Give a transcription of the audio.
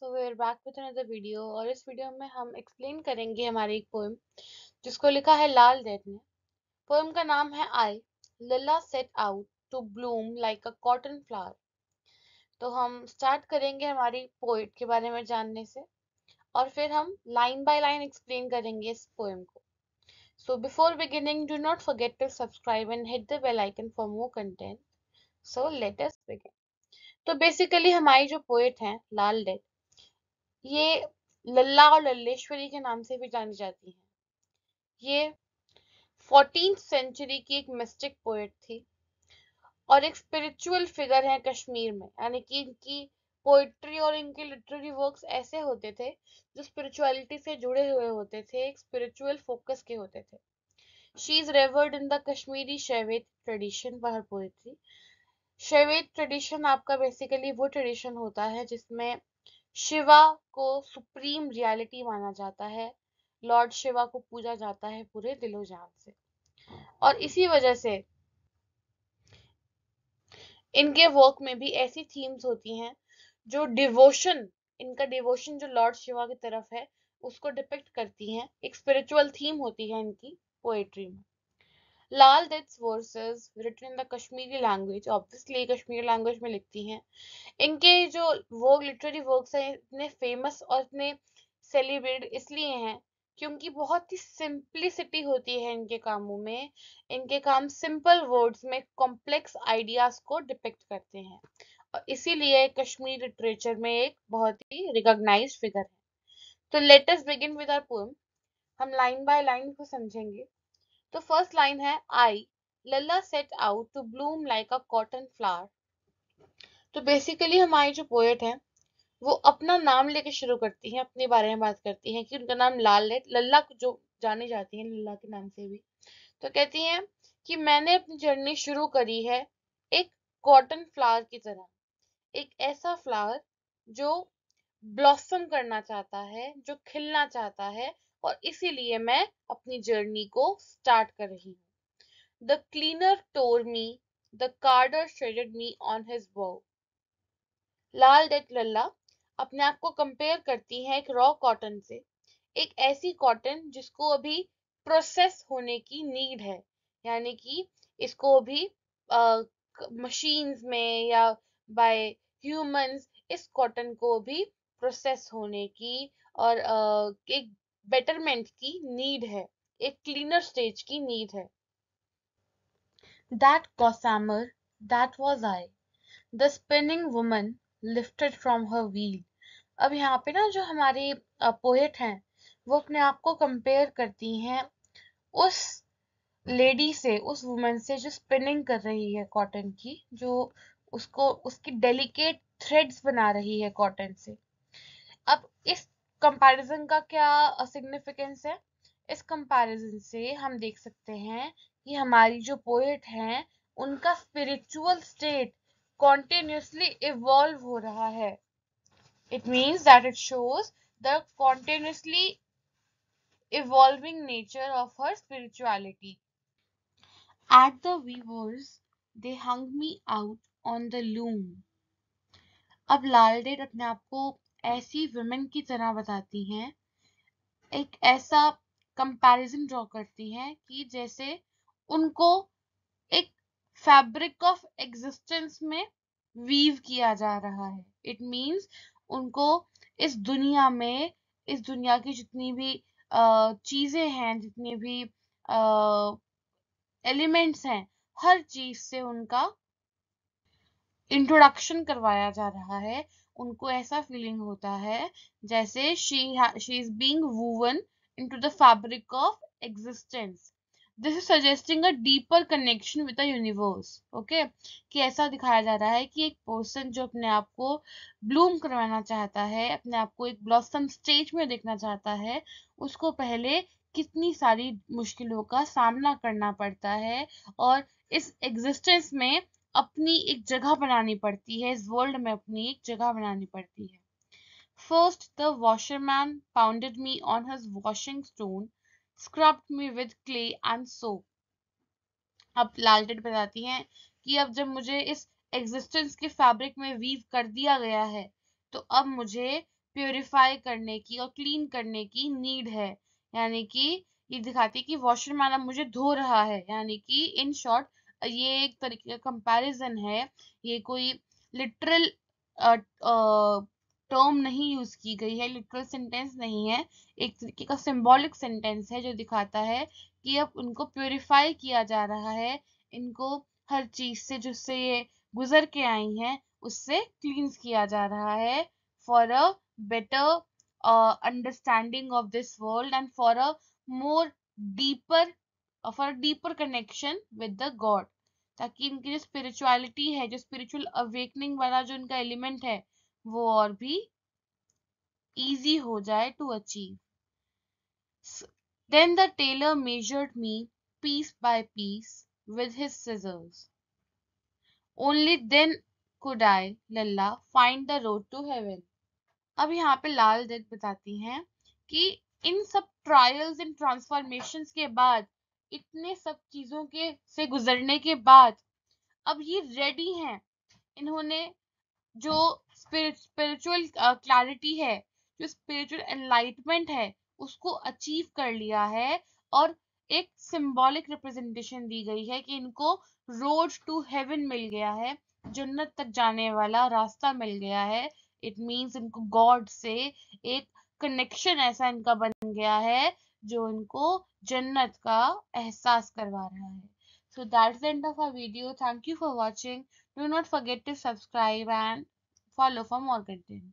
so we are back with another video और इस video में हम एक्सप्लेन करेंगे हमारी एक पोएम जिसको लिखा है लाल दैत ने पोएम का नाम है I Lalla set out to bloom like a cotton flower तो हम स्टार्ट करेंगे हमारी पोइट के बारे में जानने से और फिर हम लाइन बाय लाइन एक्सप्लेन करेंगे इस पोएम को so before beginning do not forget to subscribe and hit the bell icon for more content so let us begin तो बेसिकली हमारी जो पोएट हैं लाल डेट ये लल्ला और लल्लेश्वरी के नाम से भी जानी जाती हैं ये फोर्टीन सेंचुरी की एक मिस्टिक पोएट थी और एक स्पिरिचुअल फिगर है कश्मीर में यानी कि इनकी पोइट्री और इनके लिटरेरी वर्क्स ऐसे होते थे जो स्पिरिचुअलिटी से जुड़े हुए होते थे एक स्पिरिचुअल फोकस के होते थे she is revered in the Kashmiri Shaivite tradition बाहर पोएट्री शैवेद ट्रेडिशन आपका बेसिकली वो ट्रेडिशन होता है जिसमें शिवा को सुप्रीम रियलिटी माना जाता है लॉर्ड शिवा को पूजा जाता है पूरे दिलो जान से और इसी वजह से इनके वर्क में भी ऐसी थीम्स होती हैं जो डिवोशन इनका डिवोशन जो लॉर्ड शिवा की तरफ है उसको डिपेक्ट करती हैं एक स्पिरिचुअल थीम होती है इनकी पोएट्री में Lal Ded verses written in the Kashmiri language obviously Kashmiri language में लिखती हैं इनके जो वो लिटरेरी वर्क्स हैं इतने फेमस और इतने सेलिब्रेट इसलिए हैं क्योंकि बहुत ही सिंप्लिसिटी होती है इनके कामों में इनके काम सिंपल वर्ड्स में कॉम्प्लेक्स आइडियाज को डिपेक्ट करते हैं और इसीलिए कश्मीर लिटरेचर में एक बहुत ही रिकॉग्नाइज फिगर है तो let's begin with our poem हम लाइन बाय लाइन को समझेंगे तो फर्स्ट लाइन है I Lalla set out to bloom like a cotton flower तो बेसिकली हमारी जो पोएट है वो अपना नाम लेके शुरू करती है अपने बारे में बात करती है कि उनका नाम लाल है लल्ला जो जाने जाती है लल्ला के नाम से भी तो कहती है कि मैंने अपनी जर्नी शुरू करी है एक कॉटन फ्लावर की तरह एक ऐसा फ्लावर जो ब्लॉसम करना चाहता है जो खिलना चाहता है और इसीलिए मैं अपनी जर्नी को स्टार्ट कर रही हूँ the cleaner tore me the carder shredded me on his bow Lal date लल्ला अपने आप को कंपेयर करती है एक रॉ कॉटन से एक ऐसी कॉटन जिसको अभी प्रोसेस होने की नीड है यानी कि इसको अभी मशीन्स में या बाय ह्यूमंस इस कॉटन को भी प्रोसेस होने की और आ, एक बेटरमेंट की नीड है एक क्लीनर स्टेज की नीड है that gossamer, that was I the spinning woman lifted from her wheel अब यहाँ पे ना जो हमारे पोएट हैं वो अपने आप को कंपेयर करती हैं उस लेडी से उस वुमेन से जो स्पिनिंग कर रही है कॉटन की जो उसको उसकी डेलिकेट थ्रेड्स बना रही है कॉटन से अब इस कंपैरिजन का क्या सिग्निफिकेंस है इस कंपैरिजन से हम देख सकते हैं कि हमारी जो पोएट हैं उनका स्पिरिचुअल स्टेट कॉन्टिन्यूसली इवॉल्व हो रहा है it means that it shows the continuously evolving nature of her spirituality at the weavers they hung me out on the loom अब लाल डेट अपने आप को ऐसी वुमेन की तरह बताती हैं एक ऐसा कंपैरिजन ड्रॉ करती हैं कि जैसे उनको एक फैब्रिक ऑफ एग्जिस्टेंस में वीव किया जा रहा है इट मींस उनको इस दुनिया में इस दुनिया की जितनी भी चीज़ें हैं जितनी भी एलिमेंट्स हैं हर चीज़ से उनका इंट्रोडक्शन करवाया जा रहा है उनको ऐसा फीलिंग होता है जैसे she she is being woven into the fabric of existence this is suggesting a deeper connection with the universe okay कि ऐसा दिखाया जा रहा है कि एक पर्सन जो अपने आप को ब्लूम करवाना चाहता है अपने आप को एक ब्लॉसम स्टेज में देखना चाहता है उसको पहले कितनी सारी मुश्किलों का सामना करना पड़ता है और इस एग्जिस्टेंस में अपनी एक जगह बनानी पड़ती है इस वर्ल्ड में अपनी एक जगह बनानी पड़ती है first the washerman pounded me on his washing stone scrubbed me with clay and soap अब लालटेड बताती हैं कि अब जब मुझे इस एग्जिस्टेंस के फैब्रिक में वीव कर दिया गया है तो अब मुझे प्योरीफाई करने की और क्लीन करने की नीड है यानी कि ये दिखाती है कि वॉशरमैन अब मुझे धो रहा है यानी कि इन शॉर्ट ये एक तरीके का कंपैरिजन है ये कोई लिटरल टर्म नहीं यूज की गई है लिटरल सेंटेंस नहीं है एक तरीके का सिंबॉलिक सेंटेंस है जो दिखाता है कि अब उनको प्योरीफाई किया जा रहा है इनको हर चीज से जिससे ये गुजर के आई हैं उससे क्लींस किया जा रहा है for a better understanding of this world and for a more deeper for a deeper connection with the god ताकि इनकी जो स्पिरिचुअलिटी है जो स्पिरिचुअल अवेकनिंग वाला जो इनका एलिमेंट है वो और भी इजी हो जाए to achieve then the tailor measured me piece by piece with his scissors only then could I Lalla find the road to heaven अब यहाँ पे लाल दत्त बताती हैं कि इन सब ट्रायल्स एंड ट्रांसफॉर्मेशंस के बाद इतने सब चीज़ों के से गुजरने के बाद अब ये रेडी हैं इन्होंने जो स्पिरिचुअल क्लैरिटी है जो स्पिरिचुअल एनलाइटमेंट है उसको अचीव कर लिया है और एक सिंबॉलिक रिप्रेजेंटेशन दी गई है कि इनको रोड टू हेवन मिल गया है जन्नत तक जाने वाला रास्ता मिल गया है इट मींस इनको गॉड से एक कनेक्शन ऐसा इनका बन गया है जो उनको जन्नत का एहसास करवा रहा है so that's end of our video thank you for watching do not forget to subscribe and follow for more content